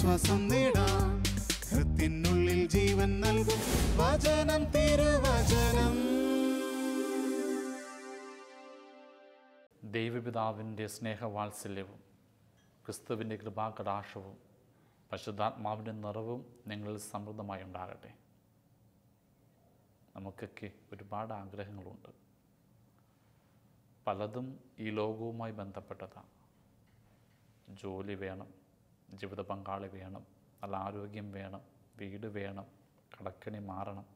ആശ്വാസം നേടാം ഹൃത്തിനുള്ളിൽ ജീവൻ നൽകും വചനം തിരുവചനം ദൈവപിതാവിൻ്റെ സ്നേഹവാത്സല്യവും ക്രിസ്തുവിൻ്റെ കൃപാകടാക്ഷവും പശുദ്ധാത്മാവിൻ്റെ നിറവും നിങ്ങളിൽ സമൃദ്ധമായി ഉണ്ടാകട്ടെ നമുക്കൊക്കെ ഒരുപാട് ആഗ്രഹങ്ങളുണ്ട് പലതും ഈ ലോകവുമായി ബന്ധപ്പെട്ടതാണ് ജോലി വേണം ജീവിത പങ്കാളി വേണം നല്ല ആരോഗ്യം വേണം വീട് വേണം കടക്കണി മാറണം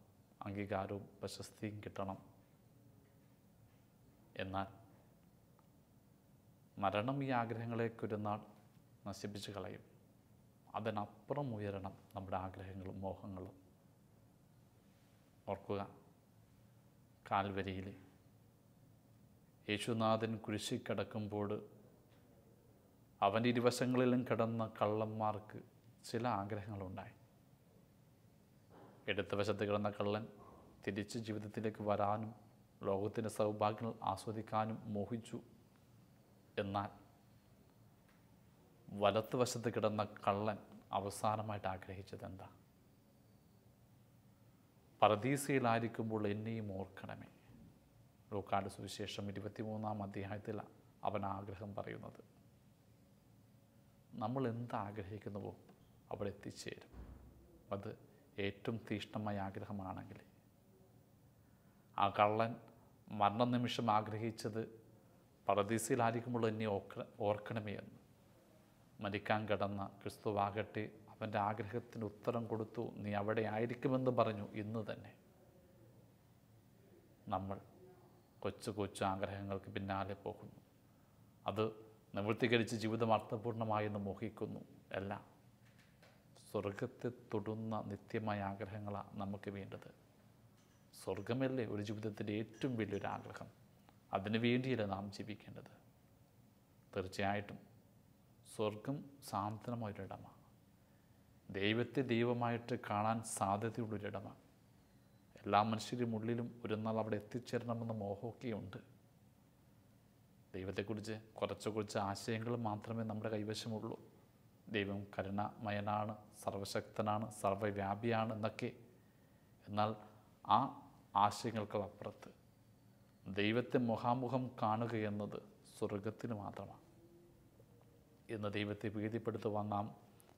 അംഗീകാരവും പ്രശസ്തിയും കിട്ടണം എന്നാൽ മരണം ഈ ആഗ്രഹങ്ങളെ നാൾ നശിപ്പിച്ച് കളയും അതിനപ്പുറം ഉയരണം നമ്മുടെ ആഗ്രഹങ്ങളും മോഹങ്ങളും ഓർക്കുക കാൽവരിയിൽ യേശുനാഥൻ കുരിശിക്കിടക്കുമ്പോൾ അവൻ്റെ ഇരുവശങ്ങളിലും കിടന്ന കള്ളന്മാർക്ക് ചില ആഗ്രഹങ്ങളുണ്ടായി എടുത്ത വശത്ത് കിടന്ന കള്ളൻ തിരിച്ച് ജീവിതത്തിലേക്ക് വരാനും ലോകത്തിൻ്റെ സൗഭാഗ്യങ്ങൾ ആസ്വദിക്കാനും മോഹിച്ചു എന്നാൽ വലത്ത് വശത്ത് കിടന്ന കള്ളൻ അവസാനമായിട്ട് ആഗ്രഹിച്ചത് എന്താ പറദീസയിലായിരിക്കുമ്പോൾ എന്നെയും ഓർക്കണമേ ലൂക്കാട് സുവിശേഷം ഇരുപത്തിമൂന്നാം അധ്യായത്തിൽ അവൻ ആഗ്രഹം പറയുന്നത് നമ്മൾ എന്ത് ആഗ്രഹിക്കുന്നുവോ അവിടെ എത്തിച്ചേരും അത് ഏറ്റവും തീഷ്ണമായ ആഗ്രഹമാണെങ്കിൽ ആ കള്ളൻ മരണനിമിഷം ആഗ്രഹിച്ചത് പറദീസയിലായിരിക്കുമ്പോൾ എന്നെ ഓർക്ക ഓർക്കണമേ എന്ന് മരിക്കാൻ കിടന്ന ക്രിസ്തുവാകട്ടെ അവൻ്റെ ആഗ്രഹത്തിന് ഉത്തരം കൊടുത്തു നീ അവിടെ ആയിരിക്കുമെന്ന് പറഞ്ഞു ഇന്ന് തന്നെ നമ്മൾ കൊച്ചു കൊച്ചു ആഗ്രഹങ്ങൾക്ക് പിന്നാലെ പോകുന്നു അത് നിവൃത്തികരിച്ച് ജീവിതം അർത്ഥപൂർണമായെന്ന് മോഹിക്കുന്നു അല്ല സ്വർഗത്തെ തൊടുന്ന നിത്യമായ ആഗ്രഹങ്ങളാണ് നമുക്ക് വേണ്ടത് സ്വർഗമല്ലേ ഒരു ജീവിതത്തിൻ്റെ ഏറ്റവും വലിയൊരു ആഗ്രഹം അതിനു വേണ്ടിയല്ല നാം ജീവിക്കേണ്ടത് തീർച്ചയായിട്ടും സ്വർഗം സാന്ത്വനമായൊരിടമാണ് ദൈവത്തെ ദൈവമായിട്ട് കാണാൻ സാധ്യതയുള്ളൊരിടമാണ് എല്ലാ മനുഷ്യരും ഉള്ളിലും ഒരു നാൾ അവിടെ എത്തിച്ചേരണമെന്ന് മോഹമൊക്കെയുണ്ട് ദൈവത്തെക്കുറിച്ച് കുറച്ച് കുറച്ച് ആശയങ്ങൾ മാത്രമേ നമ്മുടെ കൈവശമുള്ളൂ ദൈവം കരുണമയനാണ് സർവശക്തനാണ് സർവവ്യാപിയാണ് എന്നൊക്കെ എന്നാൽ ആ അപ്പുറത്ത് ദൈവത്തെ മുഖാമുഖം കാണുക എന്നത് സ്വർഗത്തിന് മാത്രമാണ് എന്ന് ദൈവത്തെ പ്രീതിപ്പെടുത്തുവാൻ നാം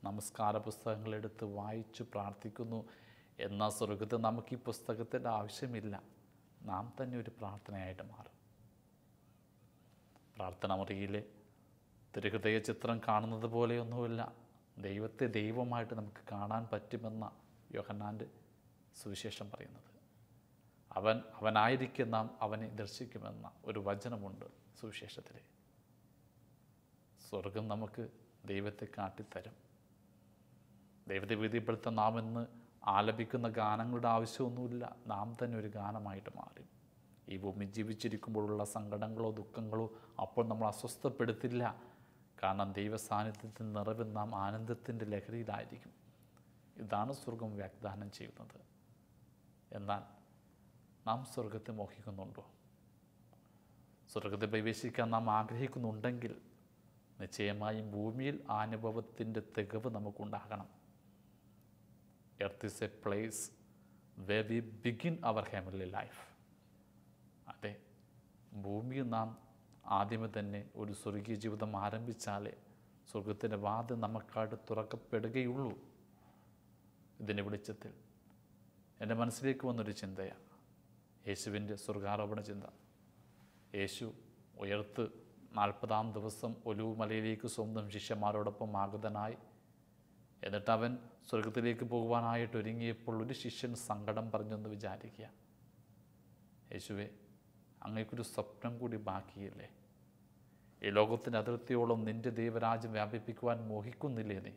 നമസ്കാര പുസ്തകങ്ങളെടുത്ത് വായിച്ചു പ്രാർത്ഥിക്കുന്നു എന്ന സ്വർഗത്തിൽ നമുക്ക് ഈ പുസ്തകത്തിൻ്റെ ആവശ്യമില്ല നാം തന്നെ ഒരു പ്രാർത്ഥനയായിട്ട് മാറും മുറിയിലെ തിരുഹൃദയ ചിത്രം കാണുന്നത് പോലെയൊന്നുമില്ല ദൈവത്തെ ദൈവമായിട്ട് നമുക്ക് കാണാൻ പറ്റുമെന്ന യോഹന്നാൻ്റെ സുവിശേഷം പറയുന്നത് അവൻ അവനായിരിക്കെ നാം അവനെ ദർശിക്കുമെന്ന ഒരു വചനമുണ്ട് സുവിശേഷത്തിൽ സ്വർഗം നമുക്ക് ദൈവത്തെ കാട്ടിത്തരും ദൈവത്തെ വീതിപ്പെടുത്ത നാം എന്ന് ആലപിക്കുന്ന ഗാനങ്ങളുടെ ആവശ്യമൊന്നുമില്ല നാം തന്നെ ഒരു ഗാനമായിട്ട് മാറി ഈ ഭൂമി ജീവിച്ചിരിക്കുമ്പോഴുള്ള സങ്കടങ്ങളോ ദുഃഖങ്ങളോ അപ്പോൾ നമ്മൾ അസ്വസ്ഥപ്പെടുത്തില്ല കാരണം ദൈവസാന്നിധ്യത്തിൽ നിറവിൽ നാം ആനന്ദത്തിൻ്റെ ലഹരിയിലായിരിക്കും ഇതാണ് സ്വർഗം വാഗ്ദാനം ചെയ്യുന്നത് എന്നാൽ നാം സ്വർഗത്തെ മോഹിക്കുന്നുണ്ടോ സ്വർഗത്തെ പ്രവേശിക്കാൻ നാം ആഗ്രഹിക്കുന്നുണ്ടെങ്കിൽ നിശ്ചയമായും ഭൂമിയിൽ അനുഭവത്തിൻ്റെ തികവ് നമുക്കുണ്ടാകണം earth is a place where we begin our heavenly life അതെ ഭൂമിയിൽ നാം ആദ്യമേ തന്നെ ഒരു സ്വർഗീയ ജീവിതം ആരംഭിച്ചാലേ സ്വർഗത്തിൻ്റെ വാതിൽ നമുക്കായിട്ട് തുറക്കപ്പെടുകയുള്ളൂ ഇതിൻ്റെ വെളിച്ചത്തിൽ എൻ്റെ മനസ്സിലേക്ക് വന്നൊരു ചിന്തയാണ് യേശുവിൻ്റെ സ്വർഗാരോപണ ചിന്ത യേശു ഉയർത്ത് നാൽപ്പതാം ദിവസം ഒലുവ് മലയിലേക്ക് സ്വന്തം ശിഷ്യന്മാരോടൊപ്പം ആഗതനായി എന്നിട്ട് അവൻ സ്വർഗത്തിലേക്ക് പോകുവാനായിട്ട് ഒരുങ്ങിയപ്പോൾ ഒരു ശിഷ്യൻ സങ്കടം പറഞ്ഞെന്ന് വിചാരിക്കുക യേശുവെ അങ്ങേക്കൊരു സ്വപ്നം കൂടി ബാക്കിയില്ലേ ഈ ലോകത്തിൻ്റെ അതിർത്തിയോളം നിൻ്റെ ദൈവരാജ്യം വ്യാപിപ്പിക്കുവാൻ മോഹിക്കുന്നില്ലേ നീ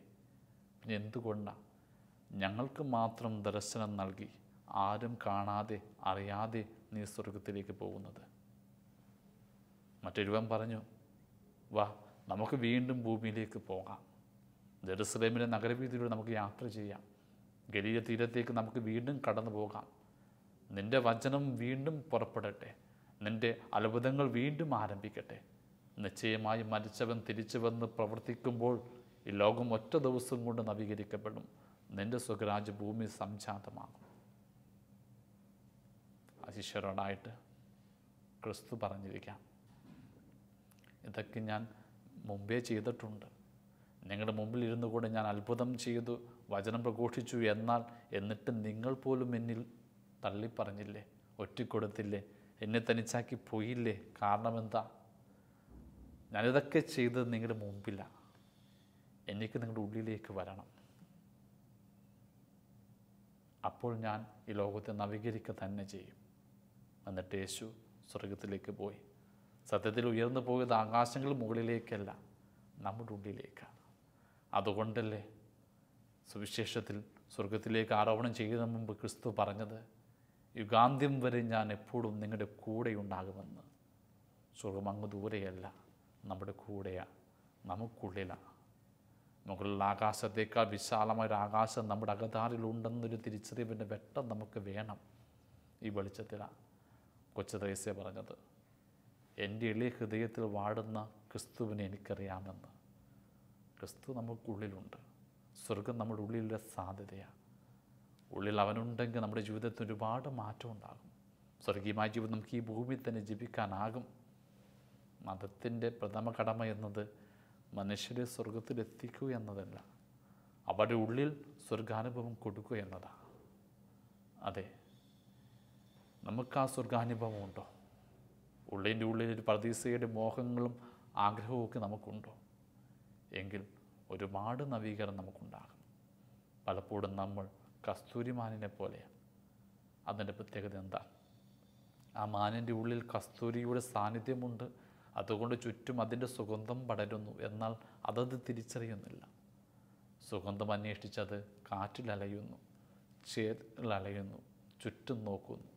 പിന്നെ എന്തുകൊണ്ടാണ് ഞങ്ങൾക്ക് മാത്രം ദർശനം നൽകി ആരും കാണാതെ അറിയാതെ നീ സ്വർഗത്തിലേക്ക് പോകുന്നത് മറ്റൊരുവൻ പറഞ്ഞു വാ നമുക്ക് വീണ്ടും ഭൂമിയിലേക്ക് പോകാം ജെറുസലേമിലെ നഗരവീതിയിലൂടെ നമുക്ക് യാത്ര ചെയ്യാം ഗലീയ തീരത്തേക്ക് നമുക്ക് വീണ്ടും കടന്നു പോകാം നിൻ്റെ വചനം വീണ്ടും പുറപ്പെടട്ടെ നിന്റെ അത്ഭുതങ്ങൾ വീണ്ടും ആരംഭിക്കട്ടെ നിശ്ചയമായി മരിച്ചവൻ തിരിച്ചു വന്ന് പ്രവർത്തിക്കുമ്പോൾ ഈ ലോകം ഒറ്റ ദിവസം കൊണ്ട് നവീകരിക്കപ്പെടും നിന്റെ സ്വരാജ് ഭൂമി സംജാതമാകും അശിഷ്യരോടായിട്ട് ക്രിസ്തു പറഞ്ഞിരിക്കാം ഇതൊക്കെ ഞാൻ മുമ്പേ ചെയ്തിട്ടുണ്ട് നിങ്ങളുടെ മുമ്പിൽ ഇരുന്നു കൂടെ ഞാൻ അത്ഭുതം ചെയ്തു വചനം പ്രഘോഷിച്ചു എന്നാൽ എന്നിട്ട് നിങ്ങൾ പോലും എന്നിൽ തള്ളിപ്പറഞ്ഞില്ലേ ഒറ്റിക്കൊടുത്തില്ലേ എന്നെ തനിച്ചാക്കി പോയില്ലേ കാരണം എന്താ ഞാനിതൊക്കെ ചെയ്തത് നിങ്ങളുടെ മുമ്പില്ല എനിക്ക് നിങ്ങളുടെ ഉള്ളിലേക്ക് വരണം അപ്പോൾ ഞാൻ ഈ ലോകത്തെ നവീകരിക്കുക തന്നെ ചെയ്യും എന്നിട്ട് യേശു സ്വർഗത്തിലേക്ക് പോയി സത്യത്തിൽ ഉയർന്നു പോയത് ആകാശങ്ങൾ മുകളിലേക്കല്ല നമ്മുടെ ഉള്ളിലേക്കാണ് അതുകൊണ്ടല്ലേ സുവിശേഷത്തിൽ സ്വർഗത്തിലേക്ക് ആരോപണം ചെയ്യുന്ന മുമ്പ് ക്രിസ്തു പറഞ്ഞത് യുഗാന്ത്യം വരെ ഞാൻ എപ്പോഴും നിങ്ങളുടെ കൂടെ ഉണ്ടാകുമെന്ന് സ്വർഗം അങ്ങ് ദൂരെയല്ല നമ്മുടെ കൂടെയാണ് നമുക്കുള്ളിലാണ് മുകളിൽ ആകാശത്തേക്കാൾ വിശാലമായ ആകാശം നമ്മുടെ അകതാറിലുണ്ടെന്നൊരു തിരിച്ചറിവിൻ്റെ വെട്ടം നമുക്ക് വേണം ഈ വെളിച്ചത്തിലാണ് കൊച്ചു ത്രേസ്യ പറഞ്ഞത് എൻ്റെ എളിയ ഹൃദയത്തിൽ വാടുന്ന ക്രിസ്തുവിനെ എനിക്കറിയാമെന്ന് ക്രിസ്തു നമുക്കുള്ളിലുണ്ട് സ്വർഗം നമ്മുടെ ഉള്ളിലെ സാധ്യതയാണ് ഉള്ളിൽ അവനുണ്ടെങ്കിൽ നമ്മുടെ ജീവിതത്തിൽ ഒരുപാട് മാറ്റം ഉണ്ടാകും സ്വർഗീയമായ ജീവിതം നമുക്ക് ഈ ഭൂമിയിൽ തന്നെ ജീവിക്കാനാകും മതത്തിൻ്റെ പ്രഥമ കടമ എന്നത് മനുഷ്യരെ സ്വർഗത്തിലെത്തിക്കുക എന്നതല്ല അവരുടെ ഉള്ളിൽ സ്വർഗാനുഭവം കൊടുക്കുക എന്നതാണ് അതെ നമുക്ക് ആ സ്വർഗാനുഭവം ഉണ്ടോ ഉള്ളിൻ്റെ ഉള്ളിൽ ഒരു പ്രതീക്ഷയുടെ മോഹങ്ങളും ആഗ്രഹവും ഒക്കെ നമുക്കുണ്ടോ എങ്കിൽ ഒരുപാട് നവീകരണം നമുക്കുണ്ടാകും പലപ്പോഴും നമ്മൾ കസ്തൂരിമാനിനെ പോലെ അതിൻ്റെ പ്രത്യേകത എന്താ ആ മാനിൻ്റെ ഉള്ളിൽ കസ്തൂരിയുടെ സാന്നിധ്യമുണ്ട് അതുകൊണ്ട് ചുറ്റും അതിൻ്റെ സുഗന്ധം പടരുന്നു എന്നാൽ അതത് തിരിച്ചറിയുന്നില്ല സുഗന്ധം അന്വേഷിച്ചത് കാറ്റിലലയുന്നു ചേറിലലയുന്നു ചുറ്റും നോക്കുന്നു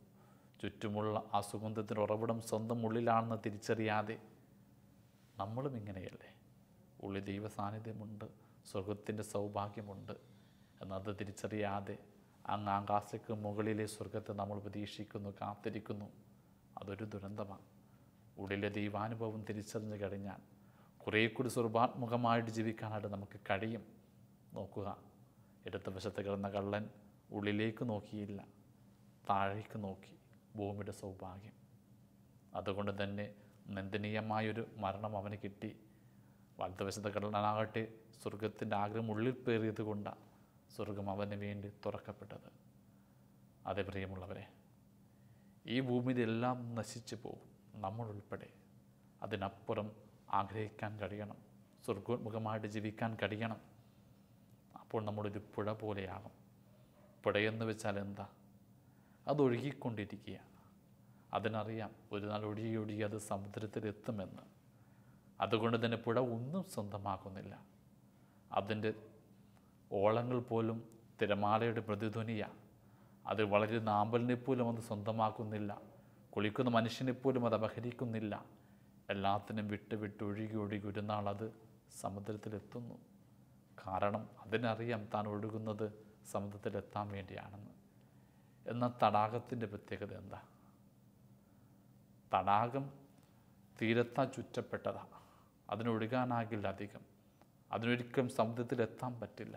ചുറ്റുമുള്ള ആ സുഗന്ധത്തിൻ്റെ ഉറവിടം സ്വന്തം ഉള്ളിലാണെന്ന് തിരിച്ചറിയാതെ നമ്മളും ഇങ്ങനെയല്ലേ ഉള്ളിൽ ദൈവ സാന്നിധ്യമുണ്ട് സുഖത്തിൻ്റെ സൗഭാഗ്യമുണ്ട് എന്നത് തിരിച്ചറിയാതെ അങ്ങ് ആകാശക്ക് മുകളിലെ സ്വർഗത്തെ നമ്മൾ പ്രതീക്ഷിക്കുന്നു കാത്തിരിക്കുന്നു അതൊരു ദുരന്തമാണ് ഉള്ളിലെ ദൈവാനുഭവം തിരിച്ചറിഞ്ഞ് കഴിഞ്ഞാൽ കുറേ കൂടി സ്വർഭാത്മുഖമായിട്ട് ജീവിക്കാനായിട്ട് നമുക്ക് കഴിയും നോക്കുക ഇടത്ത് വശത്ത് കിടന്ന കള്ളൻ ഉള്ളിലേക്ക് നോക്കിയില്ല താഴേക്ക് നോക്കി ഭൂമിയുടെ സൗഭാഗ്യം അതുകൊണ്ട് തന്നെ നിന്ദനീയമായൊരു മരണം അവന് കിട്ടി വലതുവശത്തെ കടലാകട്ടെ സ്വർഗത്തിൻ്റെ ആഗ്രഹം ഉള്ളിൽ പേറിയത് കൊണ്ടാണ് സ്വർഗം അവന് വേണ്ടി തുറക്കപ്പെട്ടത് അതേ പ്രിയമുള്ളവരെ ഈ ഭൂമിയിലെല്ലാം നശിച്ചു പോകും നമ്മളുൾപ്പെടെ അതിനപ്പുറം ആഗ്രഹിക്കാൻ കഴിയണം സ്വർഗോത്മുഖമായിട്ട് ജീവിക്കാൻ കഴിയണം അപ്പോൾ നമ്മളൊരു പുഴ പോലെയാകും പുഴയെന്ന് വെച്ചാൽ എന്താ അതൊഴുകിക്കൊണ്ടിരിക്കുക അതിനറിയാം ഒരു നാൾ ഒഴുകി ഒഴുകി അത് സമുദ്രത്തിലെത്തുമെന്ന് അതുകൊണ്ട് തന്നെ പുഴ ഒന്നും സ്വന്തമാക്കുന്നില്ല അതിൻ്റെ ഓളങ്ങൾ പോലും തിരമാലയുടെ പ്രതിധ്വനിയാണ് അത് വളരെ നാമ്പലിനെ പോലും അത് സ്വന്തമാക്കുന്നില്ല കുളിക്കുന്ന മനുഷ്യനെ പോലും അത് അപഹരിക്കുന്നില്ല എല്ലാത്തിനും വിട്ട് വിട്ട് ഒഴുകി ഒഴുകി ഒരു നാൾ അത് സമുദ്രത്തിലെത്തുന്നു കാരണം അതിനറിയാം താൻ ഒഴുകുന്നത് സമുദ്രത്തിലെത്താൻ വേണ്ടിയാണെന്ന് എന്നാൽ തടാകത്തിൻ്റെ പ്രത്യേകത എന്താ തടാകം തീരത്താൽ ചുറ്റപ്പെട്ടതാണ് അതിനൊഴുകാനാകില്ല അധികം അതിനൊരിക്കലും സമുദ്രത്തിലെത്താൻ പറ്റില്ല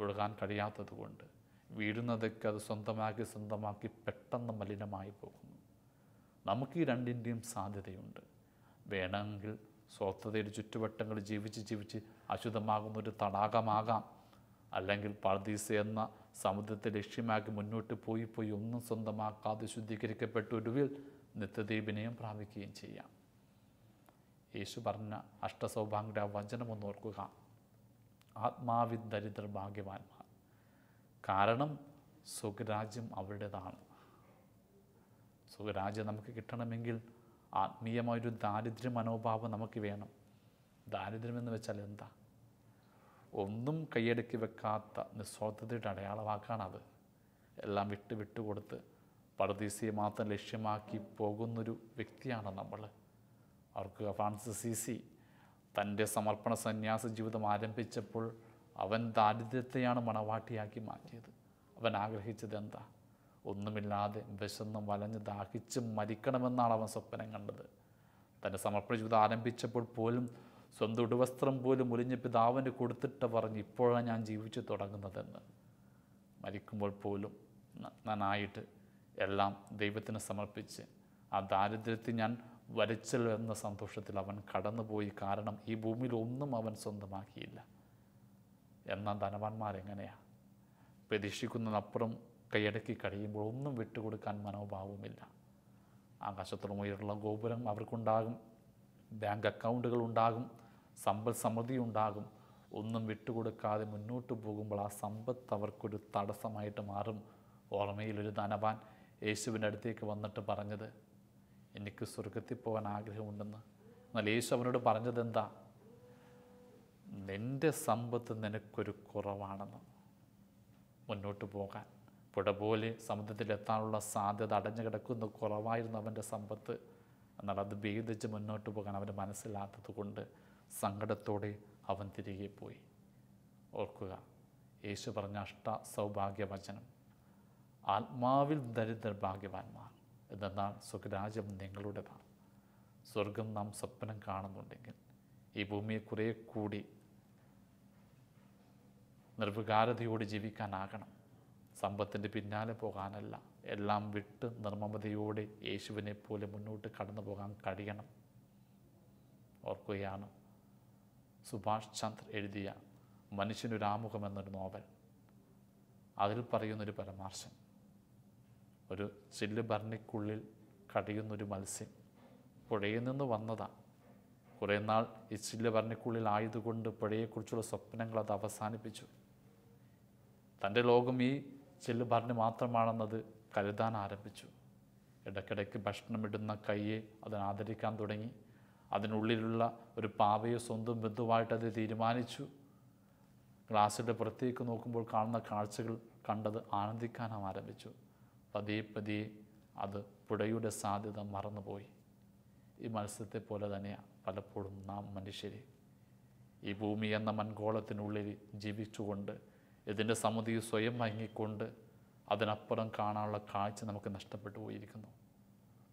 ഒഴുകാൻ കഴിയാത്തതുകൊണ്ട് വീഴുന്നതൊക്കെ അത് സ്വന്തമാക്കി സ്വന്തമാക്കി പെട്ടെന്ന് മലിനമായി പോകുന്നു നമുക്ക് ഈ രണ്ടിൻ്റെയും സാധ്യതയുണ്ട് വേണമെങ്കിൽ സ്വസ്ഥതയുടെ ചുറ്റുവട്ടങ്ങൾ ജീവിച്ച് ജീവിച്ച് അശുദ്ധമാകുന്ന ഒരു തടാകമാകാം അല്ലെങ്കിൽ പാർദീസ് എന്ന സമുദ്രത്തെ ലക്ഷ്യമാക്കി മുന്നോട്ട് പോയി പോയി ഒന്നും സ്വന്തമാക്കാതെ ശുദ്ധീകരിക്കപ്പെട്ട ഒടുവിൽ നിത്യദീപിനെയും പ്രാപിക്കുകയും ചെയ്യാം യേശു പറഞ്ഞ അഷ്ടസൗഭാഗ്യ വചനം ഒന്ന് ആത്മാവി ദരിദ്ര ഭാഗ്യവാന്മാർ കാരണം സുഖരാജ്യം അവരുടേതാണ് സുഖരാജ്യം നമുക്ക് കിട്ടണമെങ്കിൽ ആത്മീയമായൊരു ദാരിദ്ര്യ മനോഭാവം നമുക്ക് വേണം ദാരിദ്ര്യമെന്ന് വെച്ചാൽ എന്താ ഒന്നും കൈയടക്കി വെക്കാത്ത നിസ്വാർത്ഥതയുടെ അടയാളമാക്കാണത് എല്ലാം വിട്ട് വിട്ടുകൊടുത്ത് പർദീസിയെ മാത്രം ലക്ഷ്യമാക്കി പോകുന്നൊരു വ്യക്തിയാണ് നമ്മൾ അവർക്ക് ഫ്രാൻസിസ് സി സി തൻ്റെ സമർപ്പണ സന്യാസ ജീവിതം ആരംഭിച്ചപ്പോൾ അവൻ ദാരിദ്ര്യത്തെയാണ് മണവാട്ടിയാക്കി മാറ്റിയത് അവൻ ആഗ്രഹിച്ചത് എന്താ ഒന്നുമില്ലാതെ വിശന്ന് വലഞ്ഞ് ദാഹിച്ച് മരിക്കണമെന്നാണ് അവൻ സ്വപ്നം കണ്ടത് തൻ്റെ സമർപ്പണ ജീവിതം ആരംഭിച്ചപ്പോൾ പോലും സ്വന്തം ഉടുവസ്ത്രം പോലും ഒലിഞ്ഞ പിതാവിന് കൊടുത്തിട്ട് പറഞ്ഞ് ഇപ്പോഴാണ് ഞാൻ ജീവിച്ചു തുടങ്ങുന്നതെന്ന് മരിക്കുമ്പോൾ പോലും നന്നായിട്ട് എല്ലാം ദൈവത്തിന് സമർപ്പിച്ച് ആ ദാരിദ്ര്യത്തെ ഞാൻ വരച്ചൽ എന്ന സന്തോഷത്തിൽ അവൻ കടന്നുപോയി കാരണം ഈ ഭൂമിയിൽ ഒന്നും അവൻ സ്വന്തമാക്കിയില്ല എന്നാൽ ധനവാന്മാരെങ്ങനെയാണ് പ്രതീക്ഷിക്കുന്നതിനപ്പുറം കൈയടക്കി കഴിയുമ്പോൾ ഒന്നും വിട്ടുകൊടുക്കാൻ മനോഭാവമില്ല ആകാശത്തോളം ഉയരുള്ള ഗോപുരം അവർക്കുണ്ടാകും ബാങ്ക് അക്കൗണ്ടുകൾ ഉണ്ടാകും സമ്പൽ സമൃദ്ധി ഉണ്ടാകും ഒന്നും വിട്ടുകൊടുക്കാതെ മുന്നോട്ട് പോകുമ്പോൾ ആ സമ്പത്ത് അവർക്കൊരു തടസ്സമായിട്ട് മാറും ഓർമ്മയിൽ ഒരു ധനവാൻ യേശുവിൻ്റെ അടുത്തേക്ക് വന്നിട്ട് പറഞ്ഞത് എനിക്ക് സ്വർഗത്തിൽ പോകാൻ ആഗ്രഹമുണ്ടെന്ന് എന്നാൽ യേശു അവനോട് എന്താ നിൻ്റെ സമ്പത്ത് നിനക്കൊരു കുറവാണെന്ന് മുന്നോട്ട് പോകാൻ പുഴ പോലെ സമുദ്രത്തിലെത്താനുള്ള സാധ്യത അടഞ്ഞു കിടക്കുന്ന കുറവായിരുന്നു അവൻ്റെ സമ്പത്ത് എന്നാൽ അത് ഭേദിച്ച് മുന്നോട്ട് പോകാൻ അവന് മനസ്സിലാത്തത് കൊണ്ട് സങ്കടത്തോടെ അവൻ തിരികെ പോയി ഓർക്കുക യേശു പറഞ്ഞ അഷ്ട സൗഭാഗ്യവചനം ആത്മാവിൽ ഭാഗ്യവാന്മാർ എന്നാൽ സ്വരാജ്യം നിങ്ങളുടേതാണ് സ്വർഗം നാം സ്വപ്നം കാണുന്നുണ്ടെങ്കിൽ ഈ ഭൂമിയെ കുറേ കൂടി നിർവികാരതയോട് ജീവിക്കാനാകണം സമ്പത്തിൻ്റെ പിന്നാലെ പോകാനല്ല എല്ലാം വിട്ട് നിർമ്മമതയോടെ യേശുവിനെ പോലെ മുന്നോട്ട് കടന്നു പോകാൻ കഴിയണം ഓർക്കുകയാണ് സുഭാഷ് ചന്ദ്ര എഴുതിയ മനുഷ്യനൊരാമുഖം എന്നൊരു നോവൽ അതിൽ പറയുന്നൊരു പരമാർശം ഒരു ചില്ല് ഭരണിക്കുള്ളിൽ കടിയുന്നൊരു മത്സ്യം പുഴയിൽ നിന്ന് വന്നതാണ് കുറേ നാൾ ഈ ചില്ല് ഭരണിക്കുള്ളിൽ ആയതുകൊണ്ട് പുഴയെക്കുറിച്ചുള്ള സ്വപ്നങ്ങൾ അത് അവസാനിപ്പിച്ചു തൻ്റെ ലോകം ഈ ചില്ല് ഭരണി മാത്രമാണെന്നത് കരുതാൻ ആരംഭിച്ചു ഇടയ്ക്കിടയ്ക്ക് ഭക്ഷണമിടുന്ന കൈയെ അതിനാദരിക്കാൻ തുടങ്ങി അതിനുള്ളിലുള്ള ഒരു പാവയോ സ്വന്തം ബന്ധുവായിട്ട് അത് തീരുമാനിച്ചു ഗ്ലാസ്സിൻ്റെ പുറത്തേക്ക് നോക്കുമ്പോൾ കാണുന്ന കാഴ്ചകൾ കണ്ടത് ആനന്ദിക്കാൻ ആരംഭിച്ചു പതിയെ പതിയെ അത് പുഴയുടെ സാധ്യത മറന്നുപോയി ഈ മത്സ്യത്തെ പോലെ തന്നെയാണ് പലപ്പോഴും നാം മനുഷ്യരെ ഈ ഭൂമി എന്ന മൺഗോളത്തിനുള്ളിൽ ജീവിച്ചുകൊണ്ട് ഇതിൻ്റെ സമുതി സ്വയം വാങ്ങിക്കൊണ്ട് അതിനപ്പുറം കാണാനുള്ള കാഴ്ച നമുക്ക് നഷ്ടപ്പെട്ടു പോയിരിക്കുന്നു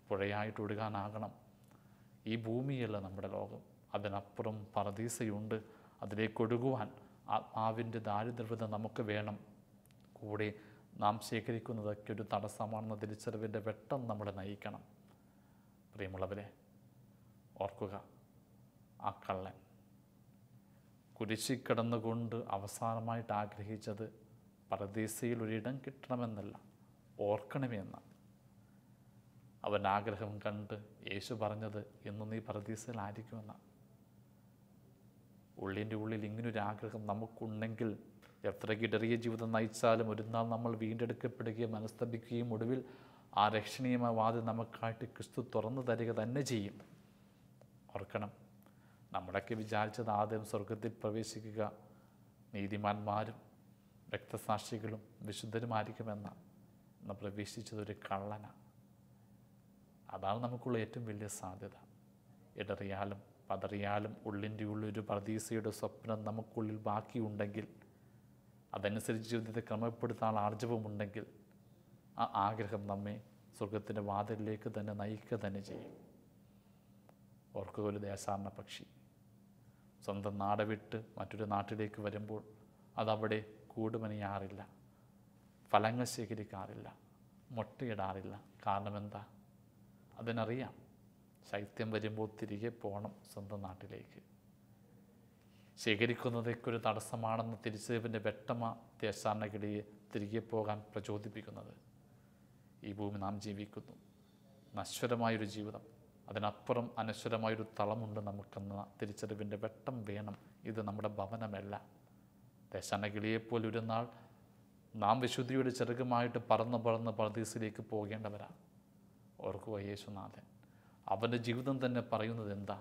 പുഴയായിട്ട് ഒഴുകാനാകണം ഈ ഭൂമിയല്ല നമ്മുടെ ലോകം അതിനപ്പുറം പറദീസയുണ്ട് അതിലേക്ക് ഒഴുകുവാൻ ആത്മാവിൻ്റെ ദാരിദ്ര്യത നമുക്ക് വേണം കൂടെ നാം സ്വീകരിക്കുന്നതൊക്കെ ഒരു തടസ്സമാണെന്ന തിരിച്ചറിവിൻ്റെ വെട്ടം നമ്മളെ നയിക്കണം പ്രിയമുള്ളവരെ ഓർക്കുക ആ കള്ളൻ കുരിശി കിടന്നുകൊണ്ട് അവസാനമായിട്ട് ആഗ്രഹിച്ചത് പരദീസയിൽ ഒരിടം കിട്ടണമെന്നല്ല ഓർക്കണമെന്നാണ് അവൻ ആഗ്രഹം കണ്ട് യേശു പറഞ്ഞത് ഇന്ന് നീ പരദീസയിലായിരിക്കുമെന്നാണ് ഉള്ളിൻ്റെ ഉള്ളിൽ ഇങ്ങനൊരു ആഗ്രഹം നമുക്കുണ്ടെങ്കിൽ എത്രയ്ക്ക് ഇടറിയ ജീവിതം നയിച്ചാലും ഒരു നാൾ നമ്മൾ വീണ്ടെടുക്കപ്പെടുകയും മനസ്തപിക്കുകയും ഒടുവിൽ ആ രക്ഷണീയമായ വാതിൽ നമുക്കായിട്ട് ക്രിസ്തു തുറന്നു തരിക തന്നെ ചെയ്യും ഓർക്കണം നമ്മളൊക്കെ വിചാരിച്ചത് ആദ്യം സ്വർഗത്തിൽ പ്രവേശിക്കുക നീതിമാന്മാരും രക്തസാക്ഷികളും വിശുദ്ധരുമായിരിക്കുമെന്ന ഇന്ന് പ്രവേശിച്ചത് ഒരു കള്ളന അതാണ് നമുക്കുള്ള ഏറ്റവും വലിയ സാധ്യത ഇടറിയാലും പതറിയാലും ഉള്ളിൻ്റെ ഉള്ളിൽ ഒരു പ്രതീസയുടെ സ്വപ്നം നമുക്കുള്ളിൽ ബാക്കിയുണ്ടെങ്കിൽ അതനുസരിച്ച് ജീവിതത്തെ ക്രമപ്പെടുത്താനുള്ള ആർജവമുണ്ടെങ്കിൽ ആ ആഗ്രഹം നമ്മെ സ്വർഗത്തിൻ്റെ വാതിലിലേക്ക് തന്നെ നയിക്കുക തന്നെ ചെയ്യും ഓർക്കുക ഒരു ദേശാർണ പക്ഷി സ്വന്തം നാട് വിട്ട് മറ്റൊരു നാട്ടിലേക്ക് വരുമ്പോൾ അതവിടെ കൂടുമനിയാറില്ല ഫലങ്ങൾ ശേഖരിക്കാറില്ല മുട്ടയിടാറില്ല കാരണം എന്താ അതിനറിയാം ശൈത്യം വരുമ്പോൾ തിരികെ പോകണം സ്വന്തം നാട്ടിലേക്ക് സ്വീകരിക്കുന്നതൊക്കെ തടസ്സമാണെന്ന് തിരിച്ചറിവിൻ്റെ വെട്ടമ ദേശാടനക്കിടയെ തിരികെ പോകാൻ പ്രചോദിപ്പിക്കുന്നത് ഈ ഭൂമി നാം ജീവിക്കുന്നു നശ്വരമായൊരു ജീവിതം അതിനപ്പുറം അനശ്വരമായൊരു തളമുണ്ട് നമുക്കെന്ന തിരിച്ചറിവിൻ്റെ വെട്ടം വേണം ഇത് നമ്മുടെ ഭവനമല്ല ദേശാനകിളിയെപ്പോലെ ഒരു നാൾ നാം വിശുദ്ധിയുടെ ചെറുകുമായിട്ട് പറന്ന് പറന്ന് പർദീസിലേക്ക് പോകേണ്ടവരാണ് ഓർക്കുക യേശുനാഥൻ അവൻ്റെ ജീവിതം തന്നെ പറയുന്നത് എന്താ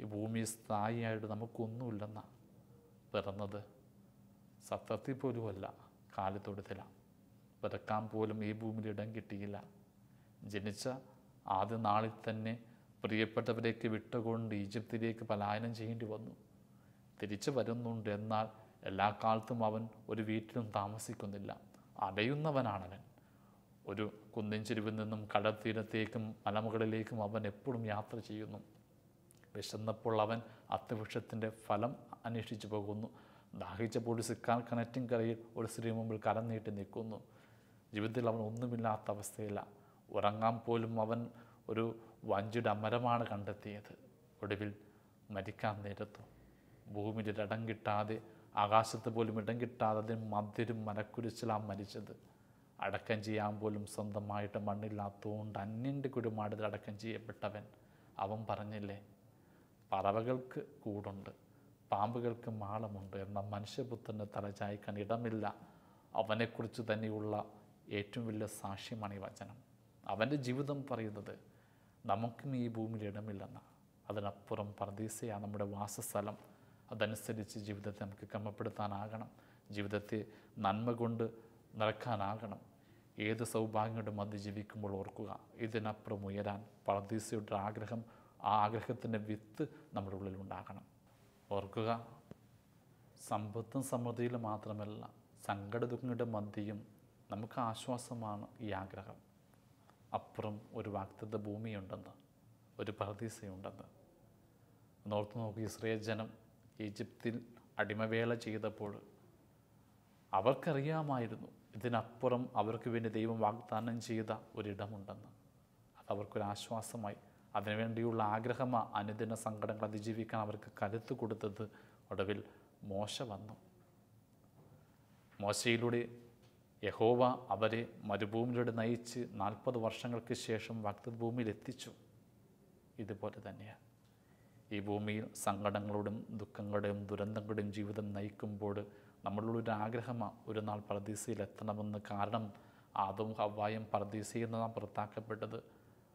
ഈ ഭൂമി സ്ഥായിയായിട്ട് നമുക്കൊന്നുമില്ലെന്നാണ് പിറന്നത് സത്രത്തിൽ പോലുമല്ല കാലിത്തൊടുത്തിലാണ് പിറക്കാൻ പോലും ഈ ഭൂമിയിൽ ഇടം കിട്ടിയില്ല ജനിച്ച ആദ്യ നാളിൽ തന്നെ പ്രിയപ്പെട്ടവരേക്ക് വിട്ടുകൊണ്ട് ഈജിപ്തിലേക്ക് പലായനം ചെയ്യേണ്ടി വന്നു തിരിച്ചു വരുന്നുണ്ട് എന്നാൽ എല്ലാ കാലത്തും അവൻ ഒരു വീട്ടിലും താമസിക്കുന്നില്ല അടയുന്നവനാണവൻ ഒരു കുന്നിൻ ചെരുവിൽ നിന്നും കടൽത്തീരത്തേക്കും മലമുകളിലേക്കും അവൻ എപ്പോഴും യാത്ര ചെയ്യുന്നു വിശന്നപ്പോൾ അവൻ അത്തവൃക്ഷത്തിൻ്റെ ഫലം അന്വേഷിച്ചു പോകുന്നു ദാഹിച്ചപ്പോൾ സിക്കാൻ കണക്റ്റിംഗ് കരയിൽ ഒരു സ്ത്രീ മുമ്പിൽ കരം നീട്ടി നിൽക്കുന്നു ജീവിതത്തിൽ അവൻ ഒന്നുമില്ലാത്ത അവസ്ഥയില്ല ഉറങ്ങാൻ പോലും അവൻ ഒരു വഞ്ചിയുടെ അമരമാണ് കണ്ടെത്തിയത് ഒടുവിൽ മരിക്കാൻ നേരത്തു ഭൂമിയിൽ ഇടം കിട്ടാതെ ആകാശത്ത് പോലും ഇടം കിട്ടാതെ അതിന് മതിരും മരക്കുരിച്ചിലാണ് മരിച്ചത് അടക്കം ചെയ്യാൻ പോലും സ്വന്തമായിട്ട് മണ്ണില്ലാത്തതുകൊണ്ട് അന്യൻ്റെ കുരുമാടിൽ അടക്കം ചെയ്യപ്പെട്ടവൻ അവൻ പറഞ്ഞില്ലേ പറവകൾക്ക് കൂടുണ്ട് പാമ്പുകൾക്ക് മാളമുണ്ട് എന്ന മനുഷ്യപുത്രന് തലചായ്ക്കാൻ ഇടമില്ല അവനെക്കുറിച്ച് തന്നെയുള്ള ഏറ്റവും വലിയ സാക്ഷ്യമാണ് ഈ വചനം അവൻ്റെ ജീവിതം പറയുന്നത് നമുക്കും ഈ ഭൂമിയിൽ ഇടമില്ലെന്ന് അതിനപ്പുറം പർദീസയാണ് നമ്മുടെ വാസസ്ഥലം അതനുസരിച്ച് ജീവിതത്തെ നമുക്ക് ക്രമപ്പെടുത്താനാകണം ജീവിതത്തെ നന്മ കൊണ്ട് നിറക്കാനാകണം ഏത് സൗഭാഗ്യങ്ങളുടെ മതി ജീവിക്കുമ്പോൾ ഓർക്കുക ഇതിനപ്പുറം ഉയരാൻ പർദീസയുടെ ആഗ്രഹം ആ ആഗ്രഹത്തിൻ്റെ വിത്ത് നമ്മുടെ ഉള്ളിൽ ഉണ്ടാക്കണം ഓർക്കുക സമ്പത്തും സമൃദ്ധിയിൽ മാത്രമല്ല സങ്കട ദുഃഖങ്ങളുടെ മധ്യയും നമുക്ക് ആശ്വാസമാണ് ഈ ആഗ്രഹം അപ്പുറം ഒരു വാക്തത്വ ഭൂമിയുണ്ടെന്ന് ഒരു പ്രതീസയുണ്ടെന്ന് നോർത്ത് നോക്കി ഇസ്രയേൽ ജനം ഈജിപ്തിൽ അടിമവേല ചെയ്തപ്പോൾ അവർക്കറിയാമായിരുന്നു ഇതിനപ്പുറം അവർക്ക് വേണ്ടി ദൈവം വാഗ്ദാനം ചെയ്ത ഒരിടമുണ്ടെന്ന് അത് ആശ്വാസമായി അതിനുവേണ്ടിയുള്ള ആഗ്രഹമ അനുദിന സങ്കടങ്ങൾ അതിജീവിക്കാൻ അവർക്ക് കരുത്ത് കൊടുത്തത് ഒടുവിൽ മോശ വന്നു മോശയിലൂടെ യഹോവ അവരെ മരുഭൂമിയിലൂടെ നയിച്ച് നാൽപ്പത് വർഷങ്ങൾക്ക് ശേഷം വാഗ്ദത്ത് ഭൂമിയിൽ എത്തിച്ചു ഇതുപോലെ തന്നെയാണ് ഈ ഭൂമിയിൽ സങ്കടങ്ങളോടും ദുഃഖങ്ങളുടെയും ദുരന്തങ്ങളുടെയും ജീവിതം നയിക്കുമ്പോൾ നമ്മളുള്ളൊരു ആഗ്രഹം ഒരു നാൾ പർദീസയിൽ എത്തണമെന്ന് കാരണം ആദവും ഹവായും പർദീസയിൽ നിന്നാണ് പുറത്താക്കപ്പെട്ടത്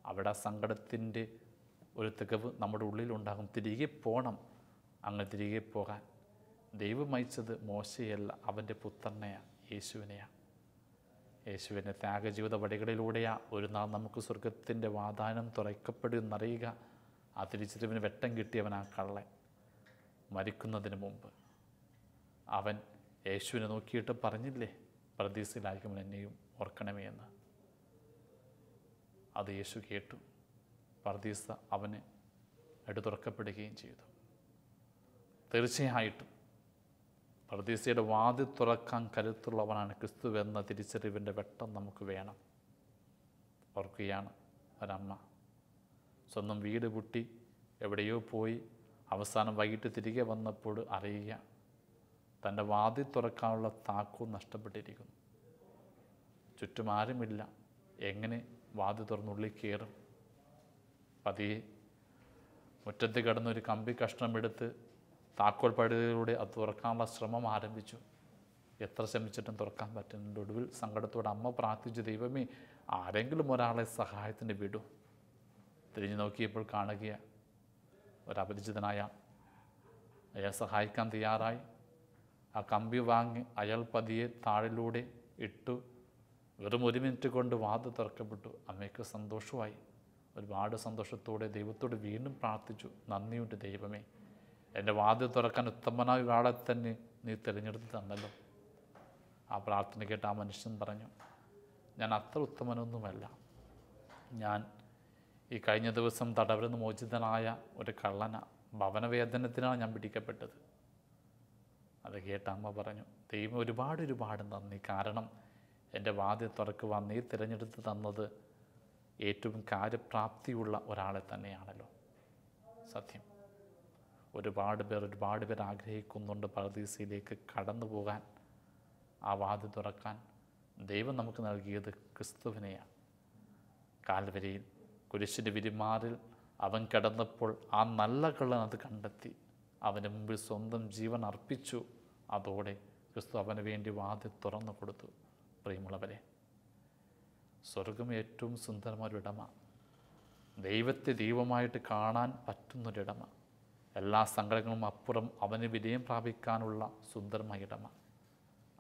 അവിടെ സങ്കടത്തിൻ്റെ ഒരു തികവ് നമ്മുടെ ഉള്ളിലുണ്ടാകും തിരികെ പോകണം അങ്ങനെ തിരികെ പോകാൻ ദൈവമയച്ചത് മോശയല്ല അവൻ്റെ പുത്രനെയാണ് യേശുവിനെയാണ് യേശുവിൻ്റെ ത്യാഗജീവിത വടികളിലൂടെയാണ് ഒരു നാൾ നമുക്ക് സ്വർഗത്തിൻ്റെ വാതാനം തുറക്കപ്പെടുമെന്നറിയുക ആ തിരിച്ചറിവിന് വെട്ടം കിട്ടിയവൻ ആ കള്ളൻ മരിക്കുന്നതിന് മുമ്പ് അവൻ യേശുവിനെ നോക്കിയിട്ട് പറഞ്ഞില്ലേ പ്രതീസയിലായിരിക്കും എന്നെയും ഓർക്കണമേ എന്ന് അത് യേശു കേട്ടു പർദീസ അവന് എടുത്തുറക്കപ്പെടുകയും ചെയ്തു തീർച്ചയായിട്ടും പർദീസയുടെ വാതി തുറക്കാൻ കരുത്തുള്ളവനാണ് ക്രിസ്തു എന്ന തിരിച്ചറിവിൻ്റെ വെട്ടം നമുക്ക് വേണം ഓർക്കുകയാണ് ഒരമ്മ സ്വന്തം വീട് പൊട്ടി എവിടെയോ പോയി അവസാനം വൈകിട്ട് തിരികെ വന്നപ്പോൾ അറിയുക തൻ്റെ വാതി തുറക്കാനുള്ള താക്കോ നഷ്ടപ്പെട്ടിരിക്കുന്നു ചുറ്റും എങ്ങനെ വാതി തുറന്നുള്ളിൽ കയറും പതിയെ മുറ്റത്ത് കിടന്നൊരു കമ്പി കഷ്ണമെടുത്ത് താക്കോൽ പടികളിലൂടെ അത് തുറക്കാനുള്ള ശ്രമം ആരംഭിച്ചു എത്ര ശ്രമിച്ചിട്ടും തുറക്കാൻ പറ്റുന്നുണ്ട് ഒടുവിൽ സങ്കടത്തോടെ അമ്മ പ്രാർത്ഥിച്ചു ദൈവമേ ആരെങ്കിലും ഒരാളെ സഹായത്തിന് വിടും തിരിഞ്ഞു നോക്കിയപ്പോൾ കാണുക ഒരപരിചിതനായ അയാൾ സഹായിക്കാൻ തയ്യാറായി ആ കമ്പി വാങ്ങി അയാൾ പതിയെ താഴിലൂടെ ഇട്ടു വെറും ഒരു മിനിറ്റ് കൊണ്ട് വാത് തർക്കപ്പെട്ടു അമ്മയ്ക്ക് സന്തോഷമായി ഒരുപാട് സന്തോഷത്തോടെ ദൈവത്തോട് വീണ്ടും പ്രാർത്ഥിച്ചു നന്ദിയുണ്ട് ദൈവമേ എൻ്റെ വാത് തുറക്കാൻ ഉത്തമനായ ഒരാളെ തന്നെ നീ തിരഞ്ഞെടുത്ത് തന്നല്ലോ ആ പ്രാർത്ഥന കേട്ട് ആ മനുഷ്യൻ പറഞ്ഞു ഞാൻ അത്ര ഉത്തമനൊന്നുമല്ല ഞാൻ ഈ കഴിഞ്ഞ ദിവസം തടവിൽ മോചിതനായ ഒരു കള്ളന ഭവനവേദനത്തിനാണ് ഞാൻ പിടിക്കപ്പെട്ടത് അത് കേട്ട അമ്മ പറഞ്ഞു ദൈവം ഒരുപാട് ഒരുപാട് നന്ദി കാരണം എൻ്റെ വാതിൽ തുറക്കുവാൻ നീ തിരഞ്ഞെടുത്ത് തന്നത് ഏറ്റവും കാര്യപ്രാപ്തിയുള്ള ഒരാളെ തന്നെയാണല്ലോ സത്യം ഒരുപാട് പേർ ഒരുപാട് പേർ ആഗ്രഹിക്കുന്നുണ്ട് പരദീസയിലേക്ക് കടന്നു പോകാൻ ആ വാതിൽ തുറക്കാൻ ദൈവം നമുക്ക് നൽകിയത് ക്രിസ്തുവിനെയാണ് കാൽവരിയിൽ കുരിശിൻ്റെ വിരിമാറിൽ അവൻ കിടന്നപ്പോൾ ആ നല്ല കള്ളൻ അത് കണ്ടെത്തി അവന് മുമ്പിൽ സ്വന്തം ജീവൻ അർപ്പിച്ചു അതോടെ ക്രിസ്തു അവന് വേണ്ടി വാതിൽ തുറന്നു കൊടുത്തു പ്രിയമുള്ളവരെ സ്വർഗം ഏറ്റവും സുന്ദരമൊരിടമ ദൈവത്തെ ദൈവമായിട്ട് കാണാൻ പറ്റുന്നൊരിടമ എല്ലാ സങ്കടങ്ങളും അപ്പുറം അവന് വിജയം പ്രാപിക്കാനുള്ള സുന്ദരമായ ഇടമ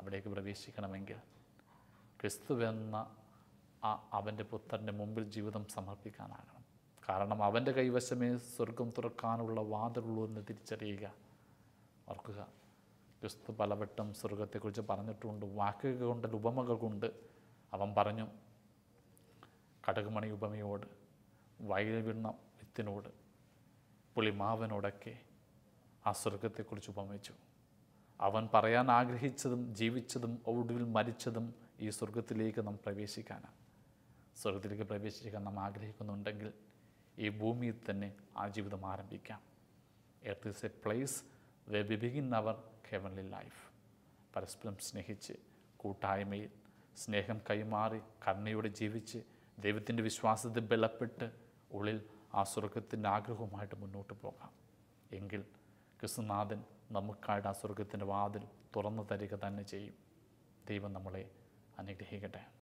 അവിടേക്ക് പ്രവേശിക്കണമെങ്കിൽ ക്രിസ്തുവെന്ന ആ അവൻ്റെ പുത്രൻ്റെ മുമ്പിൽ ജീവിതം സമർപ്പിക്കാനാകണം കാരണം അവൻ്റെ കൈവശമേ സ്വർഗം തുറക്കാനുള്ള വാതിലുള്ളൂ എന്ന് തിരിച്ചറിയുക ഓർക്കുക ക്രിസ്തു പലവട്ടം സ്വർഗത്തെക്കുറിച്ച് പറഞ്ഞിട്ടുണ്ട് വാക്കുകൾ കൊണ്ട് ഉപമകൾ കൊണ്ട് അവൻ പറഞ്ഞു കടകുമണി ഉപമയോട് വയലിവിണ്ണ വിത്തിനോട് പുളിമാവനോടൊക്കെ ആ സ്വർഗത്തെക്കുറിച്ച് ഉപമിച്ചു അവൻ പറയാൻ ആഗ്രഹിച്ചതും ജീവിച്ചതും ഒടുവിൽ മരിച്ചതും ഈ സ്വർഗത്തിലേക്ക് നാം പ്രവേശിക്കാനാണ് സ്വർഗത്തിലേക്ക് പ്രവേശിക്കാൻ നാം ആഗ്രഹിക്കുന്നുണ്ടെങ്കിൽ ഈ ഭൂമിയിൽ തന്നെ ആ ജീവിതം ആരംഭിക്കാം earth is a place we begin our heavenly life പരസ്പരം സ്നേഹിച്ച് കൂട്ടായ്മയിൽ സ്നേഹം കൈമാറി കരുണയോടെ ജീവിച്ച് ദൈവത്തിൻ്റെ വിശ്വാസത്തിൽ ബലപ്പെട്ട് ഉള്ളിൽ ആ സ്വർഗത്തിൻ്റെ ആഗ്രഹവുമായിട്ട് മുന്നോട്ട് പോകാം എങ്കിൽ ക്രിസ്തുനാഥൻ നമുക്കായിട്ട് ആ സ്വർഗത്തിൻ്റെ വാതിൽ തുറന്നു തരിക തന്നെ ചെയ്യും ദൈവം നമ്മളെ അനുഗ്രഹിക്കട്ടെ